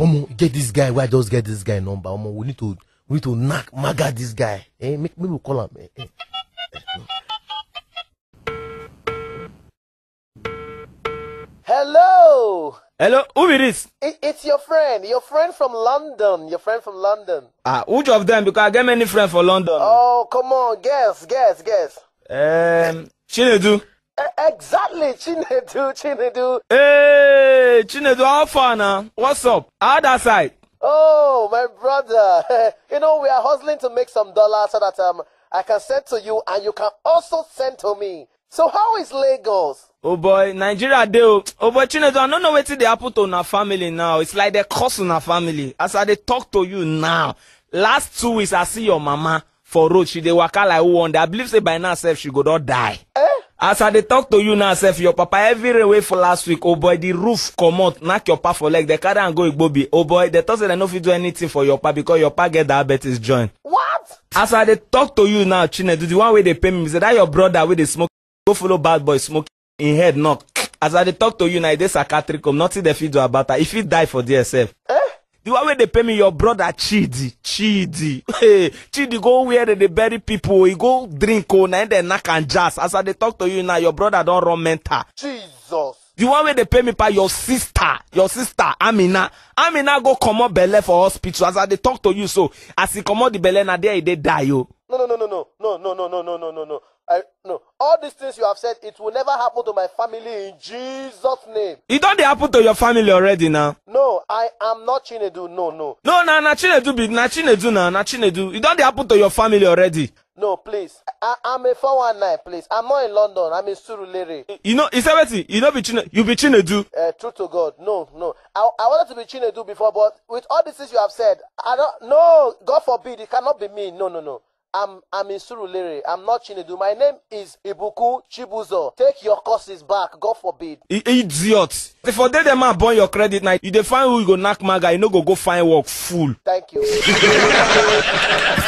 omo get this guy Why i just get this guy number omo we need to we need to knack maga this guy eh make make we call am. Eh, eh, Hello. Hello, who is this? It, it's your friend, your friend from London, your friend from London. Ah, which of them? Because I get many friends for London. Oh, come on, guess, guess, guess. Um, Chinedu. E, exactly, Chinedu, Chinedu. Hey. Chinedu, how far now? What's up? Other side. Oh, my brother. you know, we are hustling to make some dollars so that um, I can send to you and you can also send to me. So how is Lagos? Oh boy, Nigeria deal. o. Oh. oh boy, Chinedu, I no know wetin dey happen to una family now. It's like they dey curse una family. As I dey talk to you now, last two weeks I see your mama for road. She dey waka like who wonder. I believe say by now sef she go don die as i dey talk to you now sef your papa everywhere wey for last week oh boy the roof comot knack your papa for leg dem carry am go igbobi oh boy dem tok say dem no fit do anything for your papa because your papa get diabetes join what as i dey talk to you now chinedu the one wey dey pay me say dat your brother wey dey smoke go follow bad boy smoke im head knock as i dey talk to you now e dey psychiatric home oh, nothing dem fit do about am e fit die for there sef. Eh? the one wey they pay me your brother chidi chidi hey chidi go where they dey bury people He go drink o na im knock and jazz as i dey talk to you now your brother don't run mental. jesus. the one wey they pay me by your sister your sister amina amina go come up belay for hospital as i dey talk to you so as he come up the belay, na there he dey die o. no no no no no no no no no no no no all these things you have said, it will never happen to my family in Jesus' name. It don't happen to your family already now. No, I am not Chinedu. No, no. No, no, na Chinedu be na Chinedu na na Chinedu. It don't happen to your family already. No, please. I, am a 419, please. I'm not in London. I'm in Surulere. You know, it's everything. You know, be Chine, you be Chinedu. Uh, true to God. No, no. I, I wanted to be Chinedu before, but with all these things you have said, I don't. No, God forbid. It cannot be me. No, no, no. I'm I'm in Surulere. I'm not Chinedu. My name is Ibuku Chibuzo. Take your courses back. God forbid. I, idiot. for day the man burn your credit night, you define who you go knock maga, you no go go find work fool. Thank you.